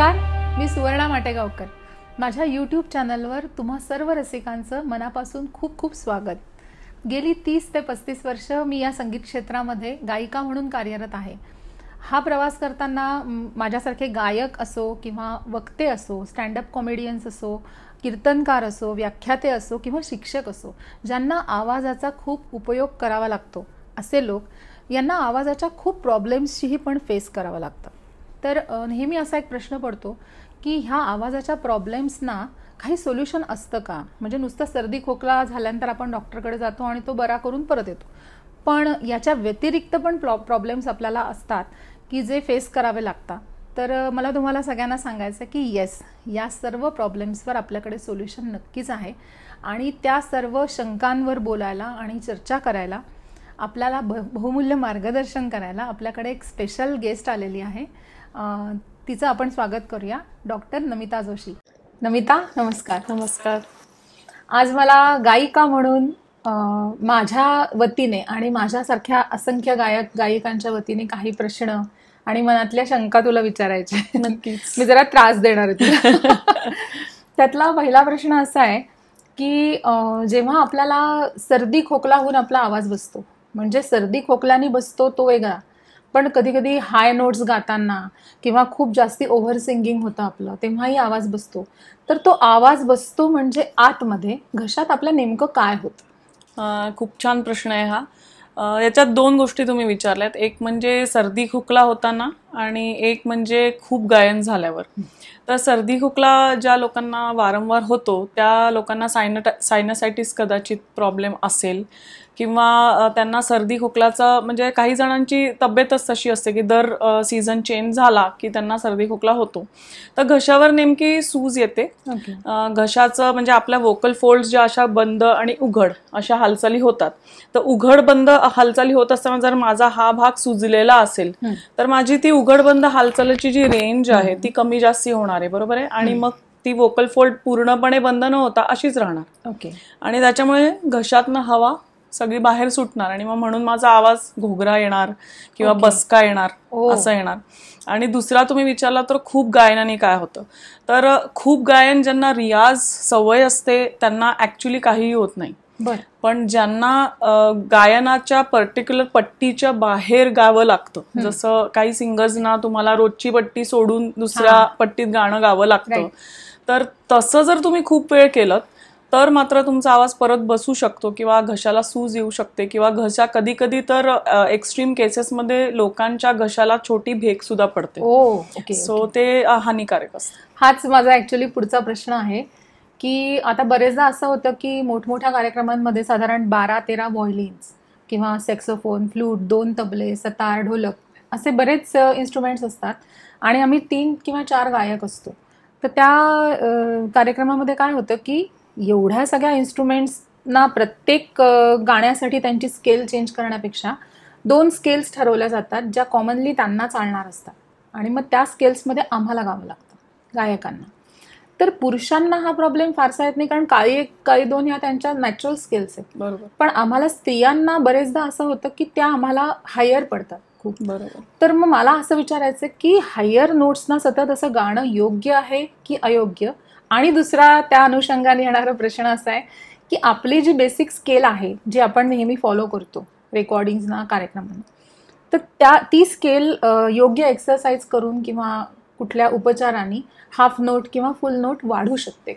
नमस्कार मी सुवर्णा माटेगावकर माझ्या यूट्यूब चॅनलवर तुम्हा सर्व रसिकांचं मनापासून खूप खूप स्वागत गेली तीस ते पस्तीस वर्ष मी या संगीत क्षेत्रामध्ये गायिका म्हणून कार्यरत आहे हा प्रवास करताना माझ्यासारखे गायक असो किंवा वक्ते असो स्टँडअप कॉमेडियन्स असो कीर्तनकार असो व्याख्याते असो किंवा शिक्षक असो ज्यांना आवाजाचा खूप उपयोग करावा लागतो असे लोक यांना आवाजाच्या खूप प्रॉब्लेम्सशीही पण फेस करावं लागतं तर नेहमी असा एक प्रश्न पडतो की ह्या आवाजाच्या प्रॉब्लेम्सना काही सोल्युशन असतं का म्हणजे नुसतं सर्दी खोकला झाल्यानंतर आपण डॉक्टरकडे जातो आणि तो बरा करून परत येतो पण याच्या व्यतिरिक्त पण प्रॉ प्रॉब्लेम्स आपल्याला असतात की जे फेस करावे लागतात तर मला तुम्हाला सगळ्यांना सांगायचं की येस या सर्व प्रॉब्लेम्सवर आपल्याकडे सोल्युशन नक्कीच आहे आणि त्या सर्व शंकांवर बोलायला आणि चर्चा करायला आपल्याला बहुमूल्य मार्गदर्शन करायला आपल्याकडे एक स्पेशल गेस्ट आलेली आहे तिचं आपण स्वागत करूया डॉक्टर नमिता जोशी नमिता नमस्कार नमस्कार आज मला गायिका म्हणून माझ्या वतीने आणि माझ्यासारख्या असंख्य गायक गायिकांच्या वतीने काही प्रश्न आणि मनातल्या शंका तुला विचारायचे नक्की मी जरा त्रास देणार होती त्यातला पहिला प्रश्न असा आहे की जेव्हा आपल्याला सर्दी खोकला होऊन आपला आवाज बसतो म्हणजे सर्दी खोकल्याने बसतो तो वेगळा पण कधीकधी हाय नोट्स गाताना किंवा खूप जास्ती ओव्हर सिंगिंग होतं आपलं तेव्हाही आवाज बसतो तर तो आवाज बसतो म्हणजे आतमध्ये घशात आपलं नेमकं काय होतं खूप छान प्रश्न आहे हा याच्यात दोन गोष्टी तुम्ही विचारल्यात एक म्हणजे सर्दी खोकला होताना आणि एक म्हणजे खूप गायन झाल्यावर तर सर्दी खोकला ज्या लोकांना वारंवार होतो त्या लोकांना सायनट सायनासायटिस कदाचित प्रॉब्लेम असेल किंवा त्यांना सर्दी खोकलाचा म्हणजे काही जणांची तब्येतच तशी असते की दर सीझन चेंज झाला की त्यांना सर्दी खोकला होतो तर घशावर नेमकी सूज येते घशाचं म्हणजे आपल्या वोकल फोल्ड ज्या अशा बंद आणि उघड अशा हालचाली होतात तर उघड बंद हालचाली होत असताना जर माझा हा भाग सुजलेला असेल तर माझी ती उघड बंद हालचालीची जी रेंज आहे ती कमी जास्ती होणार आहे बरोबर आहे आणि मग ती वोकल फोल्ड पूर्णपणे बंद न होता अशीच राहणार ओके आणि त्याच्यामुळे घशातनं हवा सगळी बाहेर सुटणार आणि मग म्हणून माझा आवाज घोगरा येणार किंवा okay. बसका येणार हो. असं येणार आणि दुसरा तुम्ही विचारला तर खूप गायनाने काय होतं तर खूप गायन ज्यांना रियाज सवय असते त्यांना ऍक्च्युली काहीही होत नाही पण ज्यांना गायनाच्या पर्टिक्युलर पट्टीच्या बाहेर गावं लागतं जसं काही सिंगर्सना तुम्हाला रोजची पट्टी सोडून दुसऱ्या पट्टीत गाणं गावं लागतं तर तसं जर तुम्ही खूप वेळ केलं तर मात्र तुमचा आवाज परत बसू शकतो किंवा घशाला सूज येऊ शकते किंवा घशा कधी कधी तर एक्स्ट्रीम केसेसमध्ये लोकांच्या घशाला छोटी भेक सुद्धा पडते so, सो ते हानिकारक असतं हाच माझा ऍक्च्युली पुढचा प्रश्न आहे की आता बरेचदा असं होतं की मोठमोठ्या कार्यक्रमांमध्ये साधारण बारा तेरा व्हॉयलिन्स किंवा सेक्सोफोन फ्लूट दोन तबले सतार ढोलक असे बरेच इन्स्ट्रुमेंट्स असतात आणि आम्ही तीन किंवा चार गायक असतो तर त्या कार्यक्रमामध्ये काय होतं की एवढ्या सगळ्या इन्स्ट्रुमेंट्सना प्रत्येक गाण्यासाठी त्यांची स्केल चेंज करण्यापेक्षा दोन स्केल्स ठरवल्या जातात ज्या कॉमनली त्यांना चालणार असतात आणि मग त्या स्केल्समध्ये आम्हाला गावं लागतं गायकांना तर पुरुषांना हा प्रॉब्लेम फारसा येत नाही कारण काही एक काही दोन ह्या त्यांच्या नॅचरल स्केल्स आहेत बरोबर पण आम्हाला स्त्रियांना बरेचदा असं होतं की त्या आम्हाला हायर पडतात खूप बरोबर तर मग मला असं विचारायचं की हायर नोट्सना सतत असं गाणं योग्य आहे की अयोग्य आणि दुसरा त्या अनुषंगाने येणारा प्रश्न असा आहे की आपली जी बेसिक स्केल आहे जी आपण नेहमी फॉलो करतो रेकॉर्डिंग्जना कार्यक्रमांना तर त्या ती स्केल योग्य एक्सरसाइज करून किंवा कुठल्या उपचारांनी हाफ नोट किंवा फुल नोट वाढू शकते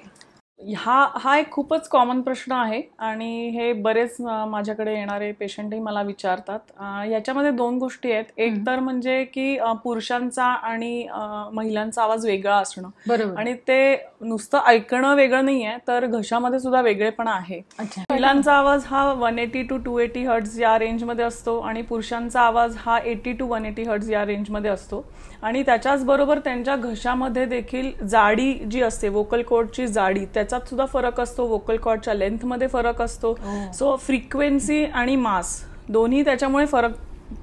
हा हा एक खूपच कॉमन प्रश्न आहे आणि हे बरेच माझ्याकडे येणारे पेशंटही मला विचारतात याच्यामध्ये दोन गोष्टी आहेत एक तर म्हणजे की पुरुषांचा आणि महिलांचा आवाज वेगळा असणं आणि ते नुसतं ऐकणं वेगळं नाही आहे तर घशामध्ये सुद्धा वेगळेपण आहे महिलांचा आवाज हा one eighty to two eighty hertz या रेंजमध्ये असतो आणि पुरुषांचा आवाज हा eighty to one eighty hertz या रेंजमध्ये असतो आणि त्याच्याचबरोबर त्यांच्या घशामध्ये देखील जाडी जी असते वोकल कॉर्डची जाडी त्याच्यात सुद्धा फरक असतो वोकल कॉर्डच्या लेंथमध्ये फरक असतो सो हो. फ्रिक्वेन्सी आणि मास दोन्ही त्याच्यामुळे फरक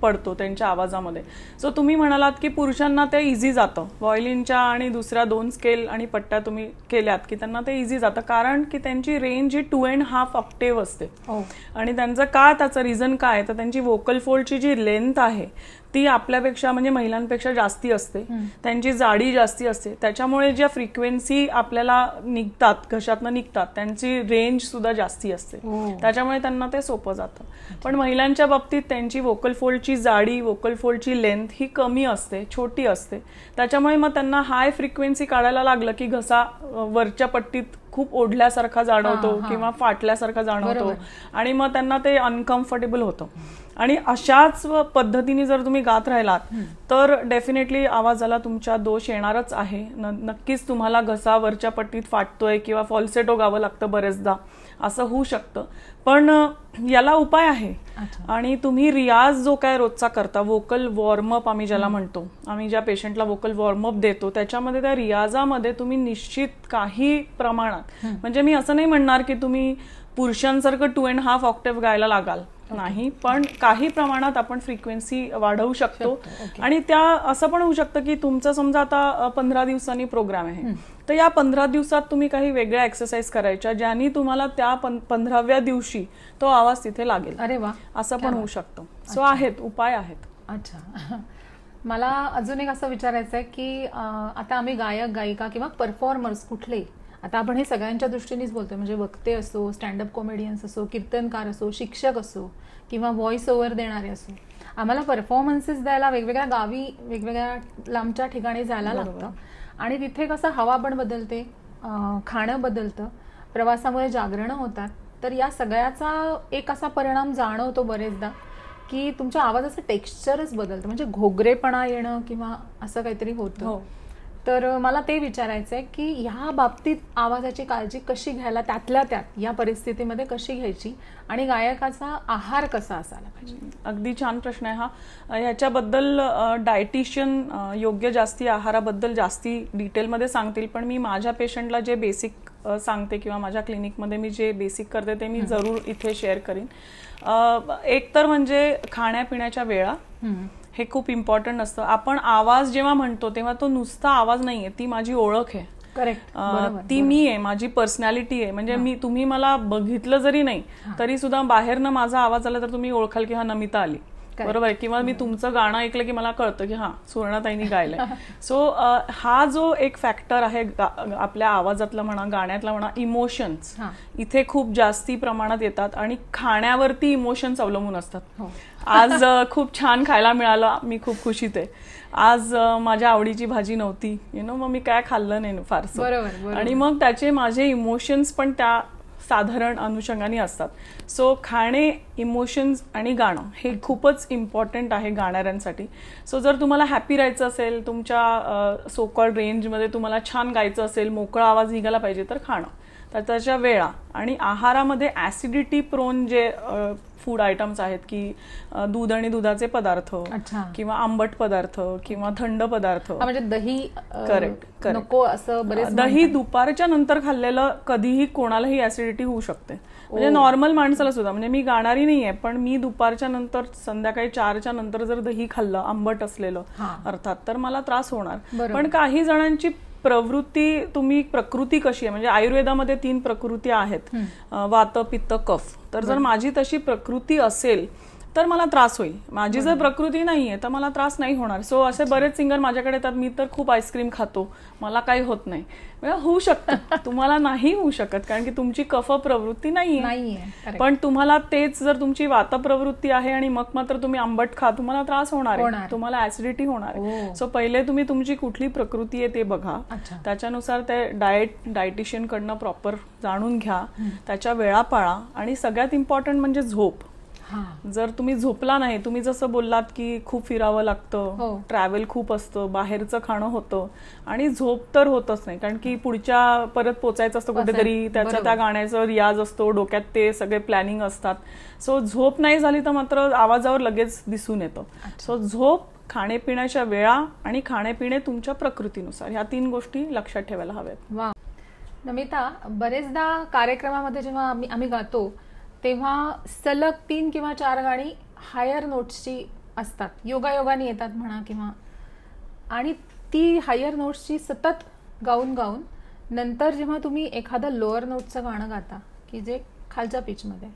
पडतो त्यांच्या आवाजामध्ये सो तुम्ही म्हणालात की पुरुषांना ते इझी जातं व्हॉयलिनच्या आणि दुसऱ्या दोन स्केल आणि पट्ट्या तुम्ही केल्यात की त्यांना ते इझी जातं कारण की त्यांची रेंज ही टू अँड हाफ ऑक्टेव्ह असते हो. आणि त्यांचं का त्याचं रिझन काय तर त्यांची वोकल फोल्डची जी लेंथ आहे ती आपल्यापेक्षा म्हणजे महिलांपेक्षा जास्ती असते त्यांची जाडी जास्ती असते त्याच्यामुळे ज्या फ्रिक्वेन्सी आपल्याला निघतात घशातनं निघतात त्यांची रेंज सुद्धा जास्ती असते हो. त्याच्यामुळे त्यांना ते सोपं जातं पण महिलांच्या बाबतीत त्यांची वोकल फोल्डची जाडी वोकल फोल्डची लेंथ ही कमी असते छोटी असते त्याच्यामुळे मग त्यांना हाय फ्रिक्वेन्सी काढायला लागलं की घसा वरच्या पट्टीत खूप ओढल्यासारखा जाणवतो किंवा फाटल्यासारखा जाणवतो आणि मग त्यांना ते अनकम्फर्टेबल होतं आणि अशाच पद्धतीने जर तुम्ही गात राहिलात तर डेफिनेटली आवाजाला तुमच्या दोष येणारच आहे नक्कीच तुम्हाला वरच्या पट्टीत फाटतोय किंवा फॉल्सेटो गावं लागतं बरेचदा असं होऊ शकतं पण याला उपाय आहे आणि तुम्ही रियाज जो काय रोजचा करता वोकल वॉर्मअप आम्ही ज्याला म्हणतो आम्ही ज्या पेशंटला वोकल वॉर्मअप देतो त्याच्यामध्ये त्या रियाजामध्ये तुम्ही निश्चित काही प्रमाणात म्हणजे मी असं नाही म्हणणार की तुम्ही पुरुषांसारखं टू अँड हाफ ऑक्टेव्ह गायला लागाल नाही पण काही प्रमाणात आपण फ्रिक्वेन्सी वाढवू शकतो आणि त्या असं पण होऊ शकतं की तुमचं समजा आता पंधरा दिवसांनी प्रोग्राम आहे तर या पंधरा दिवसात तुम्ही काही वेगळ्या एक्सरसाइज करायच्या ज्यानी तुम्हाला त्या पंधराव्या दिवशी तो आवाज तिथे लागेल अरे वा असं पण होऊ शकतं सो आहेत उपाय आहेत अच्छा मला अजून एक असं विचारायचं आहे की आता आम्ही गायक गायिका किंवा परफॉर्मर्स कुठले आता आपण हे सगळ्यांच्या दृष्टीनेच बोलतो म्हणजे वक्ते असो स्टँडअप कॉमेडियन्स असो कीर्तनकार असो शिक्षक असो किंवा व्हॉइस ओव्हर देणारे असो आम्हाला परफॉर्मन्सेस द्यायला वेगवेगळ्या गावी वेगवेगळ्या लांबच्या ठिकाणी जायला लागतं आणि तिथे कसं हवा पण बदलते खाणं बदलतं प्रवासामुळे जागरणं होतात तर या सगळ्याचा एक असा परिणाम जाणवतो बरेचदा की तुमच्या आवाजाचं टेक्स्चरच बदलतं म्हणजे घोगरेपणा येणं किंवा असं काहीतरी होतं हो. तर मला ते विचारायचं आहे की ह्या बाबतीत आवाजाची काळजी कशी घ्यायला त्यातल्या त्यात या परिस्थितीमध्ये कशी घ्यायची आणि गायकाचा आहार कसा असायला पाहिजे अगदी छान प्रश्न आहे हा ह्याच्याबद्दल डायटिशियन योग्य जास्ती आहाराबद्दल जास्ती डिटेलमध्ये सांगतील पण मी माझ्या पेशंटला जे बेसिक सांगते किंवा माझ्या क्लिनिकमध्ये मी जे बेसिक करते ते मी जरूर इथे शेअर करीन एकतर म्हणजे खाण्यापिण्याच्या वेळा हे खूप इम्पॉर्टंट असतं आपण आवाज जेव्हा म्हणतो तेव्हा तो नुसता आवाज नाही आहे ती माझी ओळख आहे करेक्ट ती मी आहे माझी पर्सनॅलिटी आहे म्हणजे मी तुम्ही मला बघितलं जरी नाही तरी सुद्धा बाहेरनं माझा आवाज आला तर तुम्ही ओळखाल की हा नमिता आली बरोबर आहे किंवा मी तुमचं गाणं ऐकलं की मला कळतं की हा सुवर्णाताईंनी गायलंय सो हा जो एक फॅक्टर आहे आपल्या आवाजातला म्हणा गाण्यातला म्हणा इमोशन्स इथे खूप जास्ती प्रमाणात येतात आणि खाण्यावरती इमोशन्स अवलंबून असतात हो. आज खूप छान खायला मिळालं मी खूप खुशीत आहे आज माझ्या आवडीची भाजी नव्हती यु नो मग मी काय खाल्लं नाही फारसं आणि मग त्याचे माझे इमोशन्स पण त्या साधारण अनुषंगाने असतात सो खाणे इमोशन्स आणि गाणं हे खूपच इम्पॉर्टंट आहे गाणाऱ्यांसाठी सो जर तुम्हाला हॅपी राहायचं असेल तुमच्या सोकॉल रेंजमध्ये तुम्हाला छान गायचं असेल मोकळा आवाज निघाला पाहिजे तर खाणं तर त्याच्या वेळा आणि आहारामध्ये ॲसिडिटी प्रोन जे फूड आयटम्स आहेत की दूध आणि दुधाचे पदार्थ किंवा आंबट पदार्थ किंवा थंड पदार्थ म्हणजे दही करेक्ट करेक्ट नको असं दही दुपारच्या नंतर खाल्लेलं कधीही कोणालाही ऍसिडिटी होऊ शकते म्हणजे नॉर्मल माणसाला सुद्धा म्हणजे मी गाणारी नाहीये पण मी दुपारच्या नंतर संध्याकाळी चारच्या नंतर जर दही खाल्लं आंबट असलेलं अर्थात तर मला त्रास होणार पण काही जणांची प्रवृत्ती तुम्ही प्रकृती कशी आहे म्हणजे आयुर्वेदामध्ये तीन प्रकृती आहेत वात पित्त कफ तर जर माझी तशी प्रकृती असेल तर मला त्रास होईल माझी जर प्रकृती नाही आहे तर मला त्रास नाही होणार सो असे बरेच सिंगर माझ्याकडे येतात मी तर खूप आईस्क्रीम खातो मला काही होत नाही म्हणजे होऊ शकत तुम्हाला नाही होऊ शकत कारण की तुमची कफ प्रवृत्ती नाही पण तुम्हाला तेच जर तुमची वात प्रवृत्ती आहे आणि मग मात्र तुम्ही आंबट खा तुम्हाला त्रास होणार आहे तुम्हाला ऍसिडिटी होणार सो हो. पहिले तुम्ही तुमची कुठली प्रकृती आहे ते बघा त्याच्यानुसार ते डायट डायटिशियन कडनं प्रॉपर जाणून घ्या त्याच्या वेळा पाळा आणि सगळ्यात इम्पॉर्टंट म्हणजे झोप जर तुम्ही झोपला नाही तुम्ही जसं बोललात की खूप फिरावं लागतं ट्रॅव्हल हो. खूप असतं बाहेरचं खाणं होतं आणि झोप तर होतच नाही कारण की पुढच्या परत पोचायचं असतं कुठेतरी त्याच्या त्या गाण्याचा रियाज असतो डोक्यात ते सगळे प्लॅनिंग असतात सो झोप नाही झाली तर मात्र आवाजावर लगेच दिसून येतं सो झोप खाण्यापिण्याच्या वेळा आणि खाण्यापिणे तुमच्या प्रकृतीनुसार ह्या तीन गोष्टी लक्षात ठेवायला हव्यात नमिता बरेचदा कार्यक्रमामध्ये जेव्हा आम्ही गातो तेव्हा सलग तीन किंवा चार गाणी हायर नोट्सची असतात योगायोगाने येतात म्हणा किंवा आणि ती हायर नोट्सची सतत गाऊन गाऊन नंतर जेव्हा तुम्ही एखादं लोअर नोटचं गाणं गाता की जे खालच्या पिचमध्ये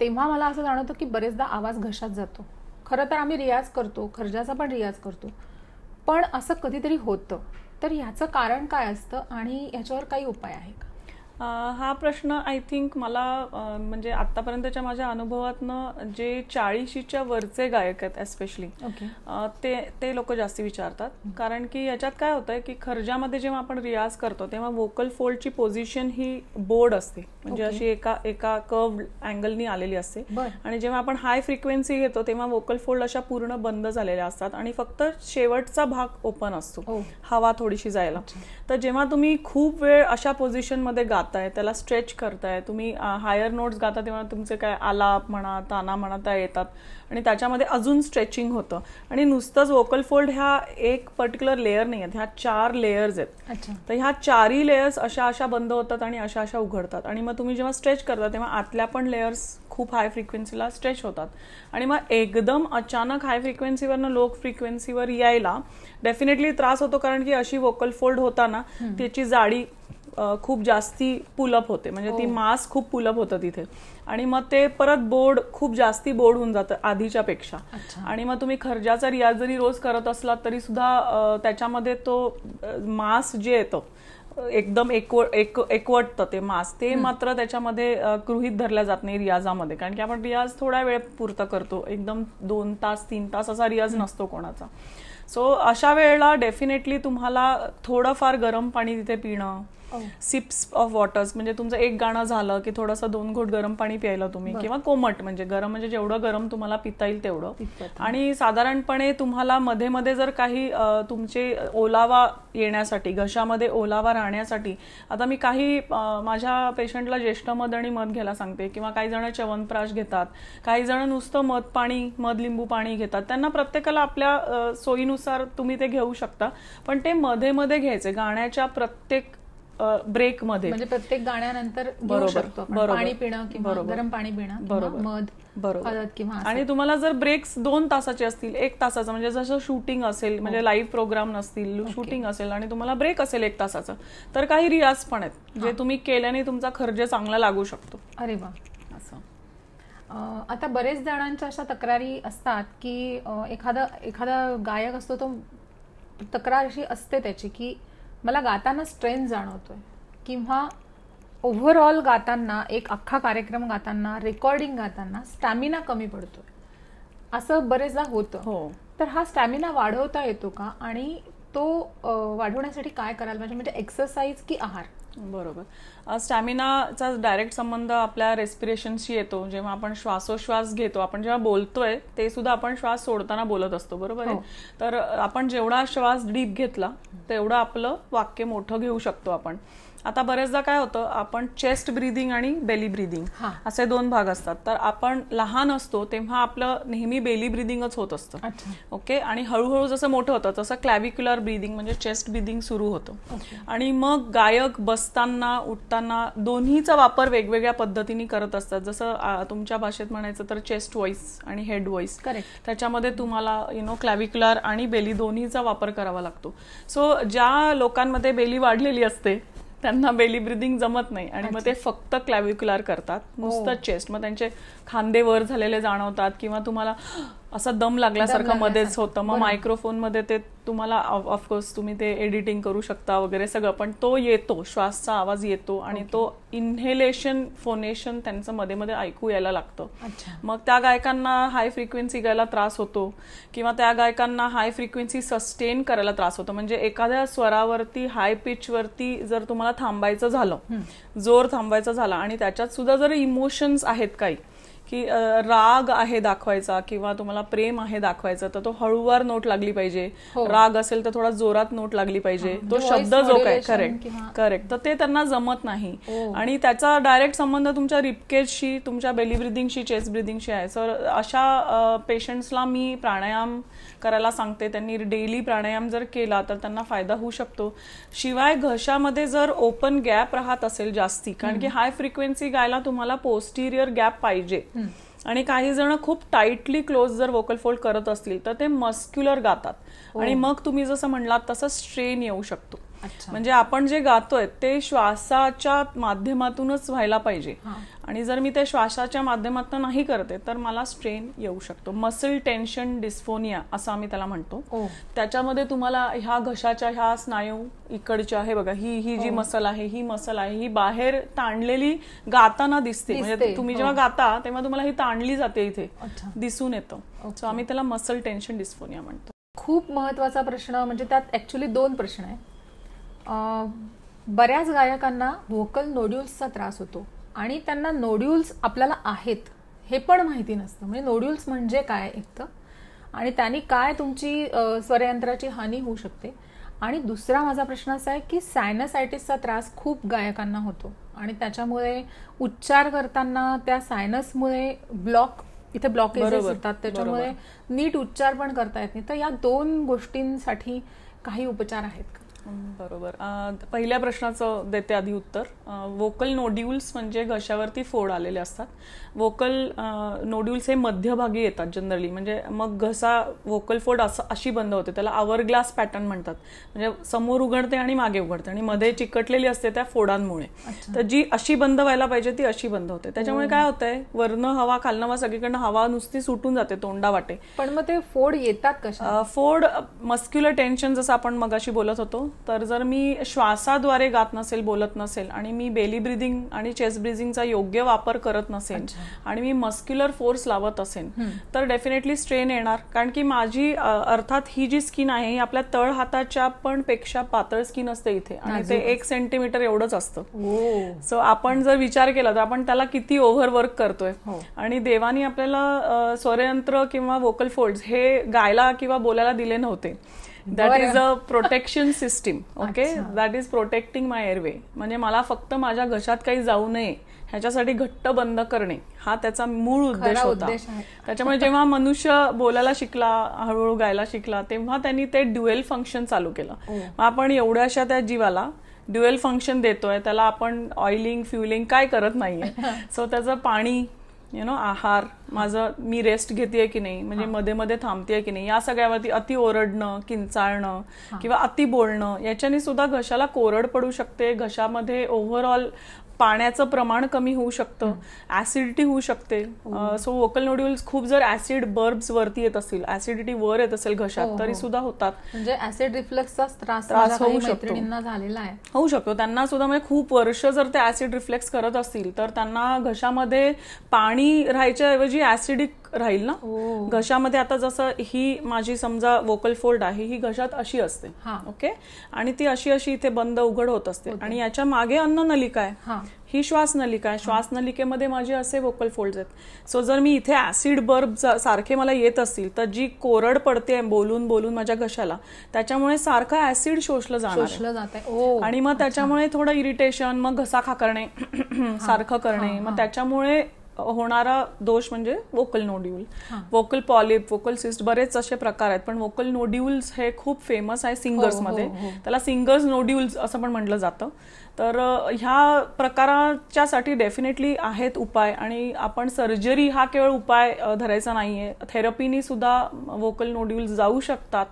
तेव्हा मला असं जाणवतं की बरेचदा आवाज घशात जातो खरं तर आम्ही रियाज करतो खर्जाचा पण रियाज करतो पण असं कधीतरी होतं तर ह्याचं कारण काय असतं आणि ह्याच्यावर काही उपाय आहे का हा प्रश्न आय थिंक मला म्हणजे आतापर्यंतच्या माझ्या अनुभवातनं जे चाळीशीच्या वरचे गायक आहेत एस्पेशली ते ते लोक जास्ती विचारतात कारण की याच्यात काय होतंय की खर्जामध्ये जेव्हा आपण रियाज करतो तेव्हा वोकल फोल्डची पोझिशन ही बोर्ड असते म्हणजे अशी एका एका कर्व अँगलनी आलेली असते आणि जेव्हा आपण हाय फ्रिक्वेन्सी घेतो तेव्हा वोकल फोल्ड अशा पूर्ण बंद झालेल्या असतात आणि फक्त शेवटचा भाग ओपन असतो हो. हवा थोडीशी जायला तर जेव्हा तुम्ही खूप वेळ अशा पोझिशनमध्ये गात गाताय त्याला स्ट्रेच करताय तुम्ही हायर नोट्स गाता तेव्हा तुमचे काय आलाप म्हणा ताना म्हणा त्या येतात आणि त्याच्यामध्ये अजून स्ट्रेचिंग होतं आणि नुसतंच वोकल फोल्ड ह्या एक पर्टिक्युलर लेअर नाही आहेत ह्या चार लेयर्स आहेत तर ह्या चारही लेयर्स अशा अशा बंद होतात आणि अशा अशा उघडतात आणि मग तुम्ही जेव्हा स्ट्रेच करता तेव्हा आतल्या पण लेयर्स खूप हाय फ्रिक्वेन्सीला स्ट्रेच होतात आणि मग एकदम अचानक हाय फ्रिक्वेन्सीवरनं लो फ्रिक्वेन्सीवर यायला डेफिनेटली त्रास होतो कारण की अशी वोकल फोल्ड होताना त्याची जाडी खूप जास्ती पुलअप होते म्हणजे ती हो. मास खूप पुलअप होतं तिथे आणि मग ते परत बोर्ड खूप जास्ती बोर्ड होऊन जातं आधीच्या पेक्षा आणि मग तुम्ही खर्जाचा रियाज जरी रोज करत असलात तरी सुद्धा त्याच्यामध्ये तो मास जे येतो एकदम एक एकवटतं ते मास ते मात्र त्याच्यामध्ये गृहित धरल्या जात नाही रियाजामध्ये कारण की आपण रियाज थोडा वेळ पुरता करतो एकदम दोन तास तीन तास असा रियाज नसतो कोणाचा सो अशा वेळेला डेफिनेटली तुम्हाला थोडंफार गरम पाणी तिथे पिणं सिप्स ऑफ वॉटर्स म्हणजे तुमचं एक गाणं झालं की थोडंसं दोन घोट गरम पाणी प्यायला तुम्ही किंवा कोमट म्हणजे गरम म्हणजे जेवढं गरम तुम्हाला पिता येईल तेवढं आणि साधारणपणे तुम्हाला मध्ये मध्ये जर काही तुमचे ओलावा येण्यासाठी घशामध्ये ओलावा राहण्यासाठी आता मी काही माझ्या पेशंटला ज्येष्ठ मध आणि मध घ्यायला सांगते किंवा काही जण च्यवनप्राश घेतात काही जण नुसतं मध पाणी मध लिंबू पाणी घेतात त्यांना प्रत्येकाला आपल्या सोयीनुसार तुम्ही ते घेऊ शकता पण ते मध्ये मध्ये घ्यायचे गाण्याच्या प्रत्येक ब्रेक मध्ये म्हणजे प्रत्येक गाण्यानंतर बरोबर पाणी पिणं किंवा गरम पाणी पिणं बरोबर मध बरोबर किंवा आणि तुम्हाला जर ब्रेक्स दोन तासाचे असतील एक तासाचा म्हणजे जसं शूटिंग असेल म्हणजे हो. लाईव्ह प्रोग्राम नसतील शूटिंग असेल आणि तुम्हाला ब्रेक असेल एक तासाचा तर काही रियाज पण आहेत जे तुम्ही केल्याने तुमचा खर्च चांगला लागू शकतो अरे वा असं आता बरेच जणांच्या अशा तक्रारी असतात की एखादा एखादा गायक असतो तो तक्रार अशी असते त्याची की मला गाताना स्ट्रेंथ जाणवतोय किंवा ओव्हरऑल गाताना एक अख्खा कार्यक्रम गाताना रेकॉर्डिंग गाताना स्टॅमिना कमी पडतोय असं बरेचदा होतं हो तर हा स्टॅमिना वाढवता येतो का आणि तो वाढवण्यासाठी काय करायला पाहिजे म्हणजे एक्सरसाइज की आहार बरोबर स्टॅमिनाचा डायरेक्ट संबंध आपल्या रेस्पिरेशनशी येतो जेव्हा आपण श्वासोश्वास घेतो आपण जेव्हा बोलतोय ते सुद्धा आपण श्वास सोडताना बोलत असतो बरोबर आहे हो. तर आपण जेवढा श्वास डीप घेतला तेवढं आपलं वाक्य मोठं घेऊ शकतो आपण आता बरेचदा काय होतं आपण चेस्ट ब्रीदिंग आणि बेली ब्रीदिंग असे दोन भाग असतात तर आपण लहान असतो तेव्हा आपलं नेहमी बेली ब्रीदिंगच होत असतं ओके आणि हळूहळू जसं मोठं होतं तसं क्लॅविक्युलर ब्रीदिंग म्हणजे चेस्ट ब्रीदिंग सुरू होतं आणि मग गायक बसताना उठताना दोन्हीचा वापर वेगवेगळ्या पद्धतीने करत असतात जसं तुमच्या भाषेत म्हणायचं तर चेस्ट व्हॉइस आणि हेड व्हॉइस त्याच्यामध्ये तुम्हाला यु नो क्लॅविक्युलर आणि बेली दोन्हीचा वापर करावा लागतो सो ज्या लोकांमध्ये बेली वाढलेली असते त्यांना बेली ब्रिदिंग जमत नाही आणि मग ते फक्त क्लॅव्हिक्युलर करतात हो. नुसतं चेस्ट मग त्यांचे खांदे वर झालेले जाणवतात किंवा तुम्हाला असा दम लागल्यासारखं मध्येच होतं मग मायक्रोफोन मध्ये ते तुम्हाला ऑफकोर्स तुम्ही ते एडिटिंग करू शकता वगैरे सगळं पण तो येतो श्वासचा आवाज येतो आणि तो इन्हेलेशन फोनेशन त्यांचं मध्ये मध्ये ऐकू यायला लागतं मग त्या गायकांना हाय फ्रिक्वेन्सी गायला त्रास होतो किंवा त्या गायकांना हाय फ्रिक्वेन्सी सस्टेन करायला त्रास होतो म्हणजे एखाद्या स्वरावरती हाय पिचवरती जर तुम्हाला थांबायचं झालं जोर थांबायचा झाला आणि त्याच्यात सुद्धा जर इमोशन्स आहेत काही की राग आहे दाखवायचा किंवा तुम्हाला प्रेम आहे दाखवायचं तर तो हळूवार नोट लागली पाहिजे हो. राग असेल तर थोडा जोरात नोट लागली पाहिजे तो म्हणजे शब्द जो काय करेक्ट करेक्ट तर ते त्यांना जमत नाही हो. आणि त्याचा डायरेक्ट संबंध तुमच्या रिपकेजशी तुमच्या बेली ब्रिदिंगशी चेस्ट ब्रिदिंगशी आहे सर अशा पेशंट्सला मी प्राणायाम करायला सांगते त्यांनी डेली प्राणायाम जर केला तर त्यांना फायदा होऊ शकतो शिवाय घशामध्ये जर ओपन गॅप राहत असेल जास्ती कारण की हाय फ्रिक्वेन्सी गायला तुम्हाला पोस्टिरियर गॅप पाहिजे आणि काही जण खूप टाईटली क्लोज जर वोकल फोल्ड करत असतील तर ते मस्क्युलर गातात हो. आणि मग तुम्ही जसं म्हणलात तसं स्ट्रेन येऊ शकतो म्हणजे आपण जे गातोय ते श्वासाच्या माध्यमातूनच व्हायला पाहिजे आणि जर मी ते श्वासाच्या माध्यमातून नाही करते तर मला स्ट्रेन येऊ शकतो मसल टेन्शन डिस्फोनिया असं आम्ही त्याला म्हणतो त्याच्यामध्ये तुम्हाला ह्या घशाच्या ह्या स्नायू इकडच्या आहे बघा ही ही जी मसल आहे ही मसल आहे ही बाहेर ताणलेली गाताना दिसते म्हणजे तुम्ही हो. जेव्हा गाता तेव्हा तुम्हाला ही ताणली जाते इथे दिसून येतं सो आम्ही त्याला मसल टेन्शन डिस्फोनिया म्हणतो खूप महत्वाचा प्रश्न म्हणजे त्यात ऍक्च्युली दोन प्रश्न आहे बऱ्याच गायकांना व्होकल नोड्युल्सचा त्रास होतो आणि त्यांना नोड्युल्स आपल्याला आहेत हे पण माहिती नसतं म्हणजे नोड्युल्स म्हणजे काय एक तर आणि त्यांनी काय तुमची स्वरयंत्राची हानी होऊ शकते आणि दुसरा माझा प्रश्न असा आहे की सायनसायटिसचा त्रास खूप गायकांना होतो आणि त्याच्यामुळे उच्चार करताना त्या सायनसमुळे ब्लॉक इथे ब्लॉकेजेस होतात त्याच्यामुळे नीट उच्चार पण करता येत नाही तर या दोन गोष्टींसाठी काही उपचार आहेत का बरोबर पहिल्या प्रश्नाचं देते आधी उत्तर वोकल नोड्युल्स म्हणजे घशावरती फोड आलेले असतात वोकल नोड्युल्स हे मध्यभागी येतात जनरली म्हणजे मग घसा वोकल फोड असं अशी बंद होते त्याला आवर ग्लास पॅटर्न म्हणतात म्हणजे समोर उघडते आणि मागे उघडते आणि मध्ये चिकटलेली असते त्या फोडांमुळे तर जी अशी बंद व्हायला पाहिजे ती अशी बंद होते त्याच्यामुळे काय होतंय वरनं हवा खालनं हवा सगळीकडनं हवा नुसती सुटून जाते तोंडा वाटे पण मग ते फोड येतात कशा फोड मस्क्युलर टेन्शन जसं आपण मगाशी बोलत होतो तर जर मी श्वासाद्वारे गात नसेल बोलत नसेल आणि मी बेली ब्रिदिंग आणि चेस्ट ब्रिदिंगचा योग्य वापर करत नसेल आणि मी मस्क्युलर फोर्स लावत असेल तर डेफिनेटली स्ट्रेन येणार कारण की माझी अर्थात ही जी स्किन आहे ही आपल्या तळ हाताच्या पण पेक्षा पातळ स्किन असते इथे आणि ते एक सेंटीमीटर एवढंच असतं सो हो. आपण जर विचार केला तर आपण त्याला किती ओव्हर वर्क करतोय हो. आणि देवानी आपल्याला स्वरयंत्र किंवा वोकल फोल्ड हे गायला किंवा बोलायला दिले नव्हते that is a protection system okay that is protecting my airway म्हणजे मला फक्त माझ्या घशात काही जाऊ नये ह्याच्यासाठी घट्ट बंद करणे हा त्याचा मूळ उद्देश होता त्याच्यामुळे जेव्हा मनुष्य बोलायला शिकला हळूहळू गायला शिकला तेव्हा त्यांनी ते ड्युएल फंक्शन चालू केलं हो. मग आपण एवढ्याशा त्या जीवाला ड्युएल फंक्शन देतोय त्याला आपण ऑइलिंग फ्युलिंग काय करत नाहीये सो त्याचं पाणी यु नो आहार माझं मी रेस्ट घेते की नाही म्हणजे मध्ये मध्ये थांबते की नाही या सगळ्यावरती अति ओरडणं किंचाळणं किंवा अति बोलणं याच्याने सुद्धा घशाला कोरड पडू शकते घशामध्ये ओव्हरऑल पाण्याचं प्रमाण कमी होऊ शकतं ऍसिडिटी होऊ शकते सो वोकल नोड्युल्स खूप जर ऍसिड बर्ब्स वरती येत असतील ऍसिडिटी वर येत असेल घशात हो, तरी हो. सुद्धा होतात म्हणजे ऍसिड रिफ्लेक्सचा त्रास होऊ झालेला आहे होऊ शकतो त्यांना सुद्धा म्हणजे खूप वर्ष जर ते ऍसिड रिफ्लेक्स करत असतील तर त्यांना घशामध्ये पाणी राहायच्या ऐवजी ऍसिडिक राहील ना हो. घशामध्ये आता जसं ही माझी समजा वोकल फोल्ड आहे ही घशात अशी असते ओके आणि ती अशी अशी इथे बंद उघड होत असते आणि याच्या मागे अन्न नलिका आहे ही नलिका आहे नलिकेमध्ये माझे असे वोकल फोल्ड आहेत सो जर मी इथे ऍसिड बर्ब सारखे मला येत असतील तर जी कोरड पडते बोलून बोलून माझ्या घशाला त्याच्यामुळे सारखं ऍसिड शोषलं जाणार आणि मग त्याच्यामुळे थोडं इरिटेशन मग घसा खाकरणे सारखं करणे मग त्याच्यामुळे होणारा दोष म्हणजे vocal nodule vocal polyp vocal cyst बरेच असे प्रकार आहेत पण वोकल नोड्यूल्स हे खूप फेमस आहे सिंगर्समध्ये हो, हो, हो. त्याला सिंगर्स नोड्यूल्स असं पण म्हटलं जातं तर ह्या प्रकाराच्यासाठी डेफिनेटली आहेत उपाय आणि आपण सर्जरी हा केवळ उपाय धरायचा नाहीये आहे थेरपीनी सुद्धा वोकल नोड्यूल्स जाऊ शकतात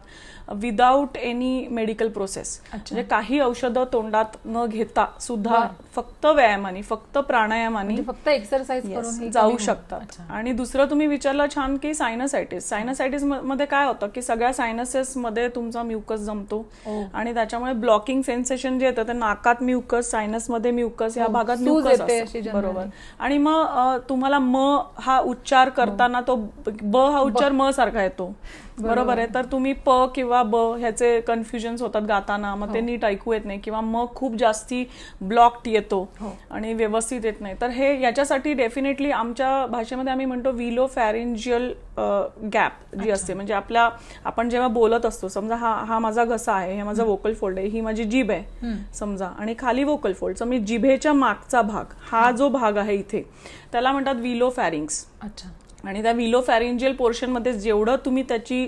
विदाउट एनी मेडिकल प्रोसेस म्हणजे काही औषधं तोंडात न घेता सुद्धा फक्त व्यायामाने फक्त प्राणायामाने म्हणजे फक्त एक्सरसाइज जाऊ शकतात आणि दुसरं तुम्ही विचारलं छान की सायनसायटिस सायनसायटिस मध्ये काय होतं की सगळ्या सायनसेस मध्ये तुमचा म्युकस जमतो हो. आणि त्याच्यामुळे ब्लॉकिंग सेन्सेशन जे येतं ते नाकात म्युकस सायनस मध्ये म्युकस या हो. भागात म्युकस बरोबर आणि मग तुम्हाला म हा उच्चार करताना तो ब हा उच्चार म सारखा येतो बरोबर आहे तर तुम्ही प किंवा ब ह्याचे कन्फ्युजन्स होतात गाताना मग ते हो. नीट ऐकू येत नाही किंवा मग खूप जास्ती ब्लॉक्ड येतो हो. आणि व्यवस्थित येत नाही तर हे याच्यासाठी डेफिनेटली आमच्या भाषेमध्ये आम्ही म्हणतो विलो फॅरेंजियल गॅप जी असते म्हणजे आपल्या आपण जेव्हा बोलत असतो समजा हा हा माझा घसा आहे हे माझा वोकल फोल्ड आहे ही माझी जीभ आहे समजा आणि खाली वोकल फोल्ड मी जिभेच्या मागचा भाग हा जो भाग आहे इथे त्याला म्हणतात विलो फॅरिंग्स अच्छा आणि त्या विलो फॅरेंजियल पोर्शनमध्ये जेवढं तुम्ही त्याची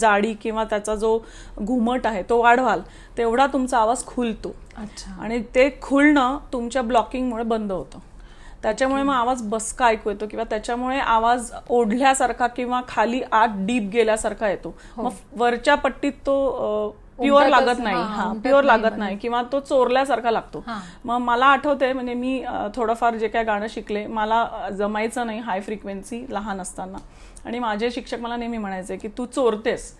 जाडी किंवा त्याचा जो घुमट आहे तो वाढवाल तेवढा तुमचा आवाज खुलतो अच्छा आणि ते खुलणं तुमच्या ब्लॉकिंगमुळे बंद होतं त्याच्यामुळे मग आवाज बसका ऐकू येतो किंवा त्याच्यामुळे आवाज ओढल्यासारखा किंवा खाली आत डीप गेल्यासारखा येतो हो. मग वरच्या पट्टीत तो प्युअर लागत नाही हा प्युअर लागत नाही किंवा तो चोरल्यासारखा लागतो मग मला आठवते म्हणजे मी थोडंफार जे काय गाणं शिकले मला जमायचं नाही हाय फ्रिक्वेन्सी लहान असताना आणि माझे शिक्षक मला नेहमी म्हणायचे की तू चोरतेस